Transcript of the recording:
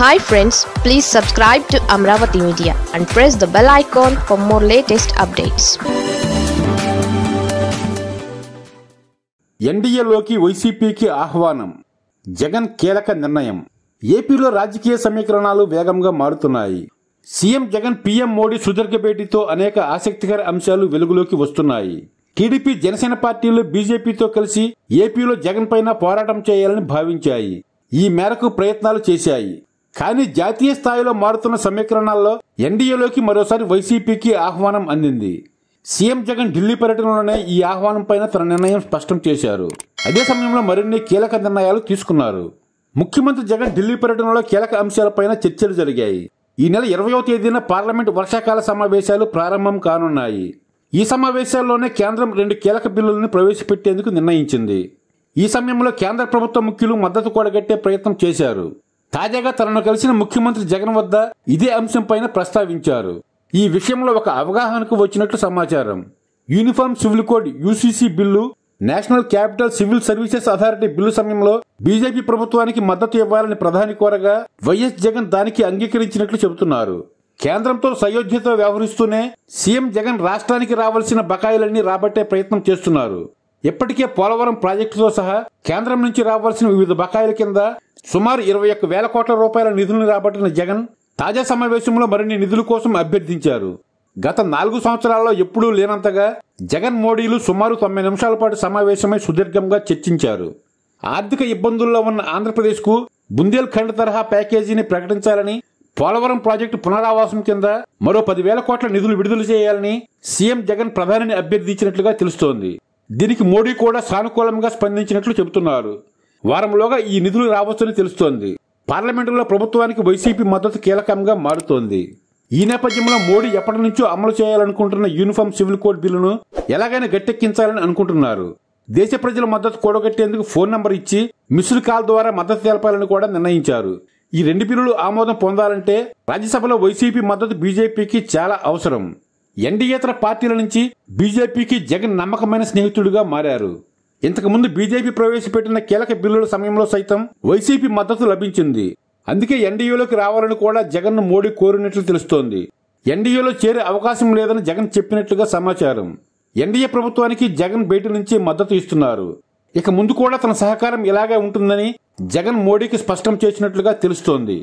hi friends please subscribe to Amaravati media and press the bell icon for more latest updates ఎన్డీఏలోకి వైసీపీకి ఆహ్వానం జగన్ కీలక నిర్ణయం ఏపీలో రాజకీయ సమీకరణాలు వేగంగా మారుతున్నాయి సీఎం జగన్ పీఎం మోడీ సుదీర్ఘ భేటీతో అనేక ఆసక్తికర అంశాలు వెలుగులోకి వస్తున్నాయి టీడీపీ జనసేన పార్టీలు బీజేపీతో కలిసి ఏపీలో జగన్ పైన పోరాటం చేయాలని భావించాయి ఈ మేరకు ప్రయత్నాలు చేశాయి కానీ జాతీయ స్థాయిలో మారుతున్న సమీకరణాల్లో ఎన్డీఏలోకి మరోసారి వైసీపీకి ఆహ్వానం అందింది సీఎం జగన్ ఢిల్లీ పర్యటనలోనే ఈ ఆహ్వానంపైన తన నిర్ణయం స్పష్టం చేశారు అదే సమయంలో మరిన్ని కీలక నిర్ణయాలు తీసుకున్నారు ముఖ్యమంత్రి జగన్ ఢిల్లీ పర్యటనలో కీలక అంశాలపైన చర్చలు జరిగాయి ఈ నెల ఇరవయో తేదీన పార్లమెంట్ వర్షాకాల సమావేశాలు ప్రారంభం కానున్నాయి ఈ సమావేశాల్లోనే కేంద్రం రెండు కీలక బిల్లులను ప్రవేశపెట్టేందుకు నిర్ణయించింది ఈ సమయంలో కేంద్ర ప్రభుత్వ ముఖ్యులు మద్దతు కూడగట్టే ప్రయత్నం చేశారు తాజాగా తనను కలిసిన ముఖ్యమంత్రి జగన్ వద్ద ఇదే అంశంపైన ప్రస్తావించారు ఈ విషయంలో ఒక అవగాహనకు వచ్చినట్లు సమాచారం uniform civil code UCC bill national capital civil services authority bill సమయంలో బీజేపీ ప్రభుత్వానికి మద్దతు ఇవ్వాలని ప్రధాని కోరగా వైఎస్ జగన్ దానికి అంగీకరించినట్లు చెబుతున్నారు కేంద్రంతో సయోధ్యతో వ్యవహరిస్తూనే సీఎం జగన్ రాష్ట్రానికి రావాల్సిన బకాయిలన్నీ రాబట్టే ప్రయత్నం చేస్తున్నారు ఇప్పటికే పోలవరం ప్రాజెక్టుతో సహా కేంద్రం నుంచి రావాల్సిన వివిధ బకాయిల కింద సుమారు ఇరవై ఒక్క వేల కోట్ల రూపాయల నిధులను రాబట్టిన జగన్ తాజా సమావేశంలో మరిన్ని నిధుల కోసం అభ్యర్థించారు గత నాలుగు సంవత్సరాల్లో ఎప్పుడూ లేనంతగా జగన్ మోడీలు సుమారు తొంభై నిమిషాల పాటు సమావేశమై సుదీర్ఘంగా చర్చించారు ఆర్థిక ఇబ్బందుల్లో ఉన్న ఆంధ్రప్రదేశ్కు బుందేల్ఖండ్ తరహా ప్యాకేజీని ప్రకటించాలని పోలవరం ప్రాజెక్టు పునరావాసం కింద మరో పదివేల కోట్ల నిధులు విడుదల చేయాలని సీఎం జగన్ ప్రధానిని అభ్యర్థించినట్లుగా తెలుస్తోంది దీనికి మోడీ కూడా సానుకూలంగా స్పందించినట్లు చెబుతున్నారు వారంలోగా ఈ నిధులు రావచ్చని తెలుస్తోంది పార్లమెంటులో ప్రభుత్వానికి వైసీపీ మద్దతు కీలకంగా మారుతోంది ఈ నేపథ్యంలో మోడీ ఎప్పటి నుంచో అమలు చేయాలనుకుంటున్న యూనిఫామ్ సివిల్ కోడ్ బిల్లును ఎలాగైనా గట్టెక్కించాలని అనుకుంటున్నారు దేశ ప్రజల మద్దతు కూడగట్టేందుకు ఫోన్ నంబర్ ఇచ్చి మిస్డ్ కాల్ ద్వారా మద్దతు తెలపాలని కూడా నిర్ణయించారు ఈ రెండు బిల్లులు ఆమోదం పొందాలంటే రాజ్యసభలో వైసీపీ మద్దతు బీజేపీకి చాలా అవసరం ఎన్డీఏతర పార్టీల నుంచి బీజేపీకి జగన్ నమ్మకమైన స్నేహితుడిగా మారారు ఇంతకుముందు బీజేపీ ప్రవేశపెట్టిన కీలక బిల్లుల సమయంలో సైతం వైసీపీ మద్దతు లభించింది అందుకే ఎన్డీఏలోకి రావాలని కూడా జగన్ను మోడీ కోరినట్లు తెలుస్తోంది ఎన్డీఏలో చేరే అవకాశం లేదని జగన్ చెప్పినట్లుగా సమాచారం ఎన్డీఏ ప్రభుత్వానికి జగన్ బయటి నుంచి మద్దతు ఇస్తున్నారు ఇక ముందు కూడా తన సహకారం ఇలాగే ఉంటుందని జగన్ మోడీకి స్పష్టం చేసినట్లుగా తెలుస్తోంది